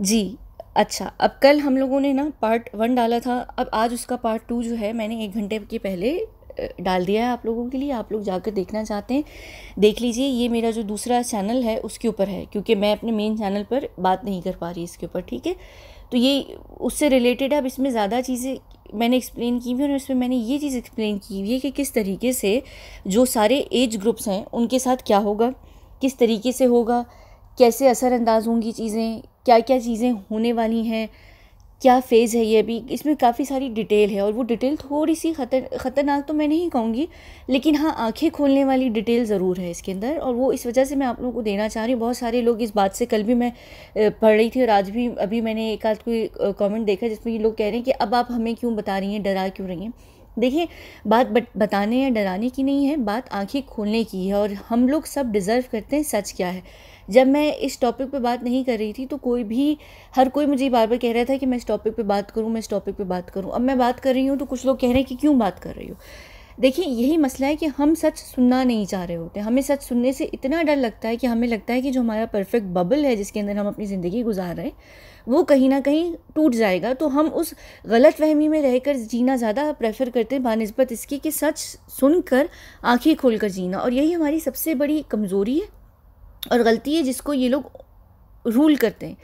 जी अच्छा अब कल हम लोगों ने ना पार्ट वन डाला था अब आज उसका पार्ट टू जो है मैंने एक घंटे के पहले डाल दिया है आप लोगों के लिए आप लोग जाकर देखना चाहते हैं देख लीजिए ये मेरा जो दूसरा चैनल है उसके ऊपर है क्योंकि मैं अपने मेन चैनल पर बात नहीं कर पा रही इसके ऊपर ठीक है तो ये उससे रिलेटेड है अब इसमें ज़्यादा चीज़ें मैंने एक्सप्लेन की हुई और इसमें मैंने ये चीज़ एक्सप्लेन की हुई है कि किस तरीके से जो सारे एज ग्रुप्स हैं उनके साथ क्या होगा किस तरीके से होगा कैसे असरअंदाज होंगी चीज़ें क्या क्या चीज़ें होने वाली हैं क्या फ़ेज़ है ये अभी इसमें काफ़ी सारी डिटेल है और वो डिटेल थोड़ी सी खतर ख़तरनाक तो मैं नहीं कहूँगी लेकिन हाँ आंखें खोलने वाली डिटेल ज़रूर है इसके अंदर और वो इस वजह से मैं आप लोगों को देना चाह रही हूँ बहुत सारे लोग इस बात से कल भी मैं पढ़ रही थी और आज भी अभी मैंने एक आध कोई कॉमेंट देखा जिसमें ये लोग कह रहे हैं कि अब आप हमें क्यों बता रही हैं डरा क्यों रही हैं देखिए बात बत, बताने या डराने की नहीं है बात आंखें खोलने की है और हम लोग सब डिज़र्व करते हैं सच क्या है जब मैं इस टॉपिक पे बात नहीं कर रही थी तो कोई भी हर कोई मुझे बार बार कह रहा था कि मैं इस टॉपिक पे बात करूँ मैं इस टॉपिक पे बात करूँ अब मैं बात कर रही हूँ तो कुछ लोग कह रहे हैं कि क्यों बात कर रही हूँ देखिए यही मसला है कि हम सच सुनना नहीं चाह रहे होते हमें सच सुनने से इतना डर लगता है कि हमें लगता है कि जो हमारा परफेक्ट बबल है जिसके अंदर हम अपनी ज़िंदगी गुजार रहे हैं वो कहीं ना कहीं टूट जाएगा तो हम उस गलत फहमी में रहकर जीना ज़्यादा प्रेफर करते हैं बानस्बत इसकी कि सच सुनकर आंखें खोलकर जीना और यही हमारी सबसे बड़ी कमज़ोरी है और गलती है जिसको ये लोग रूल करते हैं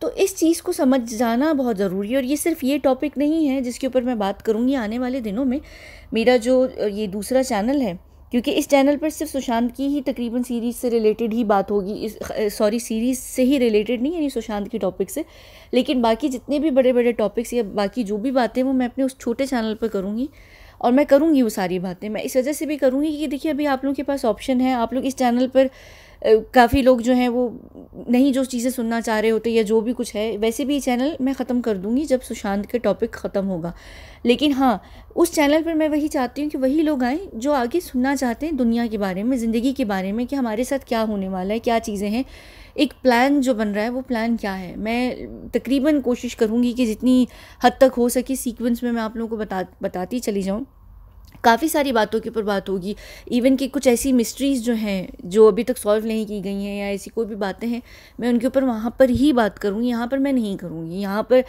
तो इस चीज़ को समझ जाना बहुत ज़रूरी है और ये सिर्फ ये टॉपिक नहीं है जिसके ऊपर मैं बात करूँगी आने वाले दिनों में मेरा जो ये दूसरा चैनल है क्योंकि इस चैनल पर सिर्फ सुशांत की ही तकरीबन सीरीज़ से रिलेटेड ही बात होगी इस सॉरी सीरीज़ से ही रिलेटेड नहीं यानी सुशांत की टॉपिक से लेकिन बाकी जितने भी बड़े बड़े टॉपिक्स या बाकी जो भी बातें वो मैं अपने उस छोटे चैनल पर करूँगी और मैं करूँगी वो सारी बातें मैं इस वजह से भी करूँगी कि देखिए अभी आप लोगों के पास ऑप्शन है आप लोग इस चैनल पर काफ़ी लोग जो हैं वो नहीं जो चीज़ें सुनना चाह रहे होते या जो भी कुछ है वैसे भी चैनल मैं ख़त्म कर दूँगी जब सुशांत के टॉपिक ख़त्म होगा लेकिन हाँ उस चैनल पर मैं वही चाहती हूँ कि वही लोग आएँ जो आगे सुनना चाहते हैं दुनिया के बारे में ज़िंदगी के बारे में कि हमारे साथ क्या होने वाला है क्या चीज़ें हैं एक प्लान जो बन रहा है वो प्लान क्या है मैं तकरीबन कोशिश करूँगी कि जितनी हद तक हो सके सीक्वेंस में मैं आप लोगों को बता बताती चली जाऊँ काफ़ी सारी बातों के ऊपर बात होगी इवन कि कुछ ऐसी मिस्ट्रीज़ जो हैं जो अभी तक सॉल्व नहीं की गई हैं या ऐसी कोई भी बातें हैं मैं उनके ऊपर वहाँ पर ही बात करूँगी यहाँ पर मैं नहीं करूँगी यहाँ पर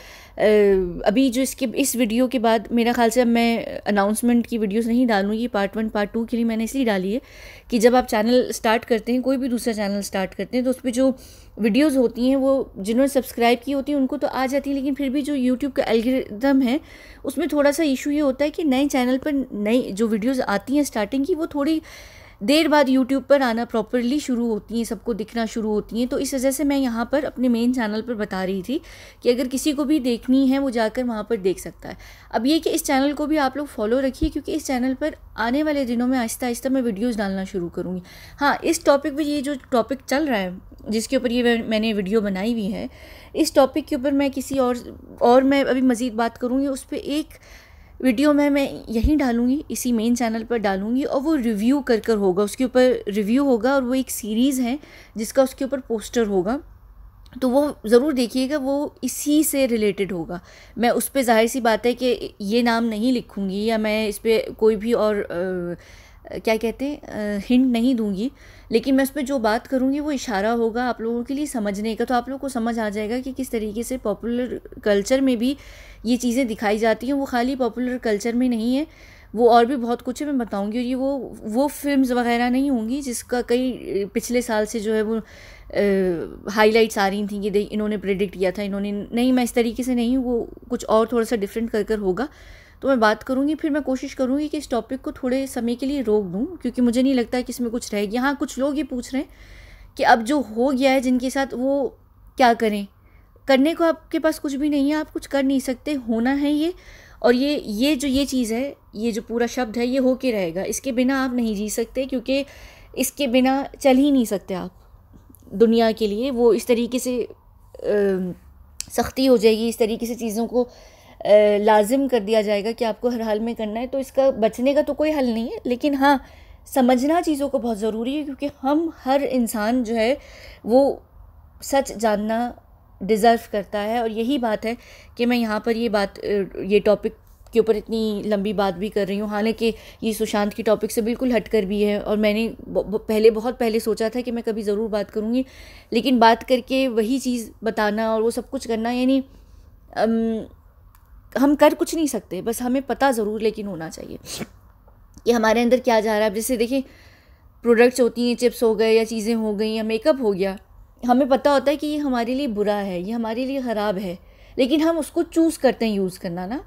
अभी जो इसके इस वीडियो के बाद मेरा ख्याल से अब मैं अनाउंसमेंट की वीडियोज़ नहीं डालूँगी पार्ट वन पार्ट टू के लिए मैंने इसलिए डाली है कि जब आप चैनल स्टार्ट करते हैं कोई भी दूसरा चैनल स्टार्ट करते हैं तो उस पर जो वीडियोस होती हैं वो जिन्होंने सब्सक्राइब की होती हैं उनको तो आ जाती है लेकिन फिर भी जो यूट्यूब का एल्गोरिथम है उसमें थोड़ा सा इशू ये होता है कि नए चैनल पर नई जो वीडियोस आती हैं स्टार्टिंग की वो थोड़ी देर बाद यूट्यूब पर आना प्रॉपरली शुरू होती हैं सबको दिखना शुरू होती हैं तो इस वजह से मैं यहाँ पर अपने मेन चैनल पर बता रही थी कि अगर किसी को भी देखनी है वो जाकर वहाँ पर देख सकता है अब ये कि इस चैनल को भी आप लोग फॉलो रखिए क्योंकि इस चैनल पर आने वाले दिनों में आहिस्ता आहिस्ता मैं वीडियोज़ डालना शुरू करूँगी हाँ इस टॉपिक पर ये जो टॉपिक चल रहा है जिसके ऊपर ये मैंने वीडियो बनाई हुई है इस टॉपिक के ऊपर मैं किसी और और मैं अभी मज़ीद बात करूँगी उस पर एक वीडियो में मैं यहीं डालूँगी इसी मेन चैनल पर डालूँगी और वो रिव्यू कर कर होगा उसके ऊपर रिव्यू होगा और वो एक सीरीज़ है जिसका उसके ऊपर पोस्टर होगा तो वो ज़रूर देखिएगा वो इसी से रिलेटेड होगा मैं उस पर जाहिर सी बात है कि ये नाम नहीं लिखूँगी या मैं इस पर कोई भी और आ, क्या कहते हैं हिंट नहीं दूंगी लेकिन मैं उस पर जो बात करूँगी वो इशारा होगा आप लोगों के लिए समझने का तो आप लोगों को समझ आ जाएगा कि किस तरीके से पॉपुलर कल्चर में भी ये चीज़ें दिखाई जाती हैं वो खाली पॉपुलर कल्चर में नहीं है वो और भी बहुत कुछ है मैं बताऊंगी और ये वो वो फिल्म्स वगैरह नहीं होंगी जिसका कई पिछले साल से जो है वो हाईलाइट्स आ रही थी कि इन्होंने प्रिडिक्ट किया था इन्होंने नहीं मैं इस तरीके से नहीं वो कुछ और थोड़ा सा डिफरेंट कर कर होगा तो मैं बात करूँगी फिर मैं कोशिश करूँगी कि इस टॉपिक को थोड़े समय के लिए रोक दूँ क्योंकि मुझे नहीं लगता है कि इसमें कुछ रहेगी हाँ कुछ लोग ये पूछ रहे हैं कि अब जो हो गया है जिनके साथ वो क्या करें करने को आपके पास कुछ भी नहीं है आप कुछ कर नहीं सकते होना है ये और ये ये जो ये चीज़ है ये जो पूरा शब्द है ये हो के रहेगा इसके बिना आप नहीं जी सकते क्योंकि इसके बिना चल ही नहीं सकते आप दुनिया के लिए वो इस तरीके से सख्ती हो जाएगी इस तरीके से चीज़ों को लाजिम कर दिया जाएगा कि आपको हर हाल में करना है तो इसका बचने का तो कोई हल नहीं है लेकिन हाँ समझना चीज़ों को बहुत ज़रूरी है क्योंकि हम हर इंसान जो है वो सच जानना डिज़र्व करता है और यही बात है कि मैं यहाँ पर ये बात ये टॉपिक के ऊपर इतनी लंबी बात भी कर रही हूँ हालांकि ये सुशांत की टॉपिक से बिल्कुल हटकर भी है और मैंने पहले बहुत पहले सोचा था कि मैं कभी ज़रूर बात करूँगी लेकिन बात करके वही चीज़ बताना और वो सब कुछ करना यानी हम कर कुछ नहीं सकते बस हमें पता ज़रूर लेकिन होना चाहिए कि हमारे अंदर क्या जा रहा है अब जैसे देखिए प्रोडक्ट्स होती हैं चिप्स हो गए या चीज़ें हो गई या मेकअप हो गया हमें पता होता है कि ये हमारे लिए बुरा है ये हमारे लिए ख़राब है लेकिन हम उसको चूज़ करते हैं यूज़ करना ना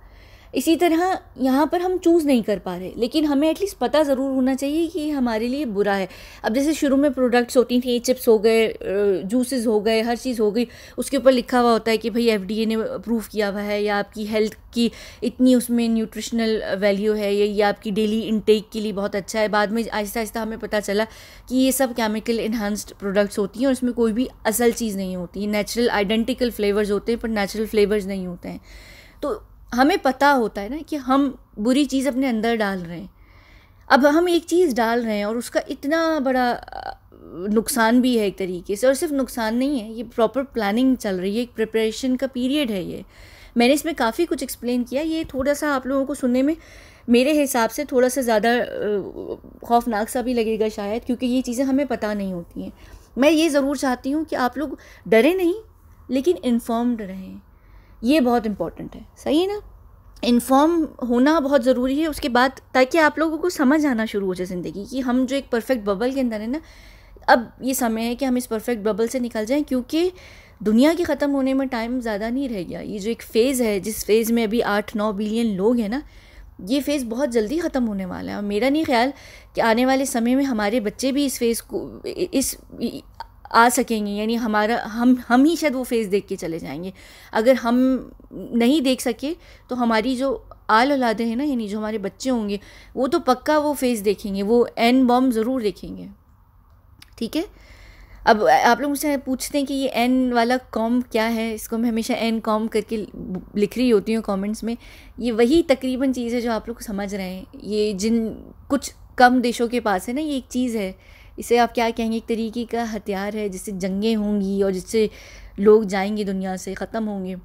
इसी तरह यहाँ पर हम चूज़ नहीं कर पा रहे लेकिन हमें एटलीस्ट पता ज़रूर होना चाहिए कि ये हमारे लिए बुरा है अब जैसे शुरू में प्रोडक्ट्स होती थी चिप्स हो गए जूसेस हो गए हर चीज़ हो गई उसके ऊपर लिखा हुआ होता है कि भाई एफ ने अप्रूव किया हुआ है या आपकी हेल्थ की इतनी उसमें न्यूट्रिशनल वैल्यू है या ये आपकी डेली इनटेक के लिए बहुत अच्छा है बाद में आहिस्ता आहिस्ता हमें पता चला कि ये सब केमिकल इन्हांस्ड प्रोडक्ट्स होती हैं और इसमें कोई भी असल चीज़ नहीं होती नेचुरल आइडेंटिकल फ्लेवर्स होते हैं पर नेचुरल फ्लेवर्स नहीं होते हैं तो हमें पता होता है ना कि हम बुरी चीज़ अपने अंदर डाल रहे हैं अब हम एक चीज़ डाल रहे हैं और उसका इतना बड़ा नुकसान भी है एक तरीके से और सिर्फ नुकसान नहीं है ये प्रॉपर प्लानिंग चल रही है एक प्रिपरेशन का पीरियड है ये मैंने इसमें काफ़ी कुछ एक्सप्लेन किया ये थोड़ा सा आप लोगों को सुनने में मेरे हिसाब से थोड़ा सा ज़्यादा खौफनाक सा भी लगेगा शायद क्योंकि ये चीज़ें हमें पता नहीं होती हैं मैं ये ज़रूर चाहती हूँ कि आप लोग डरें नहीं लेकिन इन्फॉर्म्ड रहें ये बहुत इंपॉर्टेंट है सही है ना इन्फॉर्म होना बहुत ज़रूरी है उसके बाद ताकि आप लोगों को समझ आना शुरू हो जाए ज़िंदगी कि हम जो एक परफेक्ट बबल के अंदर है ना अब ये समय है कि हम इस परफेक्ट बबल से निकल जाएं क्योंकि दुनिया के ख़त्म होने में टाइम ज़्यादा नहीं रह गया ये जो एक फ़ेज़ है जिस फेज़ में अभी आठ नौ बिलियन लोग हैं ना ये फ़ेज़ बहुत जल्दी ख़त्म होने वाला है और मेरा नहीं ख्याल कि आने वाले समय में हमारे बच्चे भी इस फेज़ को इस आ सकेंगे यानी हमारा हम हम ही शायद वो फेज़ देख के चले जाएंगे अगर हम नहीं देख सके तो हमारी जो आल औलादे हैं ना यानी जो हमारे बच्चे होंगे वो तो पक्का वो फेज़ देखेंगे वो एन बॉम ज़रूर देखेंगे ठीक है अब आप लोग मुझसे पूछते हैं कि ये एन वाला कॉम क्या है इसको मैं हमेशा एन कॉम करके लिख रही होती हूँ कमेंट्स में ये वही तकरीबन चीज़ है जो आप लोग समझ रहे हैं ये जिन कुछ कम देशों के पास है ना ये एक चीज़ है इसे आप क्या कहेंगे एक तरीके का हथियार है जिससे जंगें होंगी और जिससे लोग जाएंगे दुनिया से ख़त्म होंगे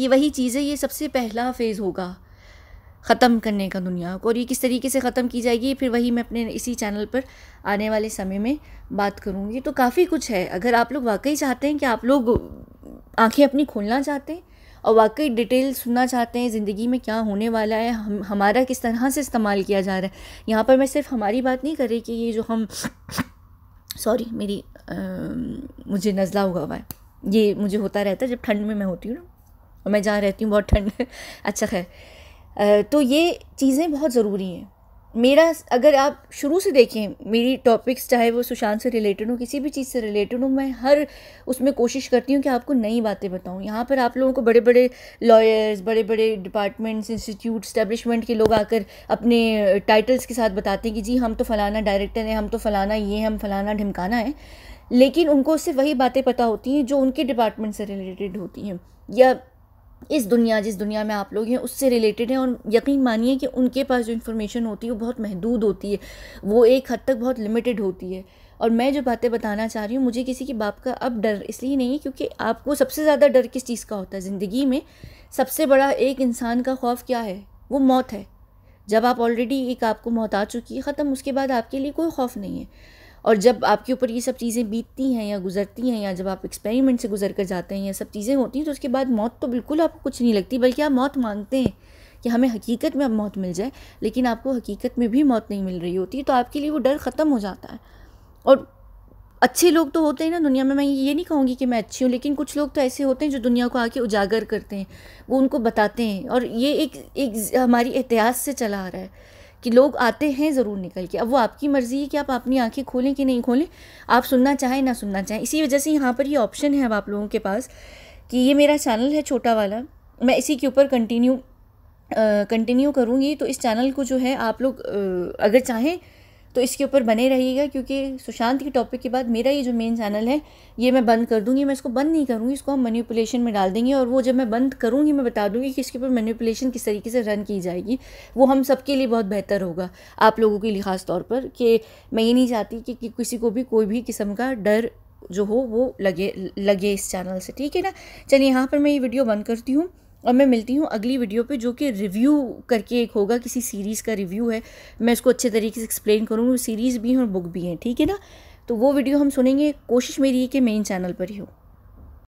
ये वही चीज़ है ये सबसे पहला फेज़ होगा ख़त्म करने का दुनिया को और ये किस तरीके से ख़त्म की जाएगी फिर वही मैं अपने इसी चैनल पर आने वाले समय में बात करूँगी तो काफ़ी कुछ है अगर आप लोग वाकई चाहते हैं कि आप लोग आंखें अपनी खोलना चाहते हैं और वाकई डिटेल सुनना चाहते हैं ज़िंदगी में क्या होने वाला है हम हमारा किस तरह से इस्तेमाल किया जा रहा है यहाँ पर मैं सिर्फ हमारी बात नहीं कर रही कि ये जो हम सॉरी मेरी आ, मुझे नज़ला हुआ हुआ है ये मुझे होता रहता है जब ठंड में मैं होती हूँ ना और मैं जहाँ रहती हूँ बहुत ठंड अच्छा खैर तो ये चीज़ें बहुत ज़रूरी हैं मेरा अगर आप शुरू से देखें मेरी टॉपिक्स चाहे वो सुशांत से रिलेटेड हो किसी भी चीज़ से रिलेटेड हो मैं हर उसमें कोशिश करती हूँ कि आपको नई बातें बताऊँ यहाँ पर आप लोगों को बड़े बड़े लॉयर्स बड़े बड़े डिपार्टमेंट्स इंस्टीट्यूट स्टैब्लिशमेंट के लोग आकर अपने टाइटल्स के साथ बताते हैं कि जी हम तो फ़लाना डायरेक्टर हैं हम तो फ़लाना ये हम फ़लाना ढिमकाना है लेकिन उनको सिर्फ वही बातें पता होती हैं जो उनके डिपार्टमेंट से रिलेटेड होती हैं या इस दुनिया जिस दुनिया में आप लोग हैं उससे रिलेटेड हैं और यकीन मानिए कि उनके पास जो इन्फॉर्मेशन होती है वो बहुत महदूद होती है वो एक हद तक बहुत लिमिटेड होती है और मैं जो बातें बताना चाह रही हूँ मुझे किसी की बाप का अब डर इसलिए नहीं है क्योंकि आपको सबसे ज़्यादा डर किस चीज़ का होता है ज़िंदगी में सबसे बड़ा एक इंसान का खौफ क्या है वो मौत है जब आप ऑलरेडी एक आपको मौत आ चुकी है ख़त्म उसके बाद आपके लिए कोई खौफ नहीं है और जब आपके ऊपर ये सब चीज़ें बीतती हैं या गुजरती हैं या जब आप एक्सपेरिमेंट से गुजर कर जाते हैं या सब चीज़ें होती हैं तो उसके बाद मौत तो बिल्कुल आपको कुछ नहीं लगती बल्कि आप मौत मांगते हैं कि हमें हकीकत में अब मौत मिल जाए लेकिन आपको हकीकत में भी मौत नहीं मिल रही होती तो आपके लिए वो डर ख़त्म हो जाता है और अच्छे लोग तो होते हैं ना दुनिया में मैं ये नहीं कहूँगी कि मैं अच्छी हूँ लेकिन कुछ लोग तो ऐसे होते हैं जो दुनिया को आके उजागर करते हैं वो उनको बताते हैं और ये एक एक हमारी एहतियात से चला आ रहा है कि लोग आते हैं ज़रूर निकल के अब वो आपकी मर्ज़ी है कि आप अपनी आंखें खोलें कि नहीं खोलें आप सुनना चाहें ना सुनना चाहें इसी वजह से यहाँ पर ये यह ऑप्शन है अब आप लोगों के पास कि ये मेरा चैनल है छोटा वाला मैं इसी के ऊपर कंटिन्यू कंटिन्यू करूँगी तो इस चैनल को जो है आप लोग अगर चाहें तो इसके ऊपर बने रहिएगा क्योंकि सुशांत के टॉपिक के बाद मेरा ये जो मेन चैनल है ये मैं बंद कर दूँगी मैं इसको बंद नहीं करूँगी इसको हम मैन्यूपुलेशन में डाल देंगे और वो जब मैं बंद करूँगी मैं बता दूँगी कि इसके ऊपर मैन्यूपुलेशन किस तरीके से रन की जाएगी वो हम सबके लिए बहुत बेहतर होगा आप लोगों के लिए ख़ास तौर पर कि मैं ये नहीं चाहती कि, कि किसी को भी कोई भी किस्म का डर जो हो वो लगे लगे इस चैनल से ठीक है ना चलिए यहाँ पर मैं ये वीडियो बंद करती हूँ और मैं मिलती हूँ अगली वीडियो पे जो कि रिव्यू करके एक होगा किसी सीरीज़ का रिव्यू है मैं इसको अच्छे तरीके से एक्सप्लेन करूँगी सीरीज़ भी हैं और बुक भी हैं ठीक है ना तो वो वीडियो हम सुनेंगे कोशिश मेरी है कि मेन चैनल पर ही हो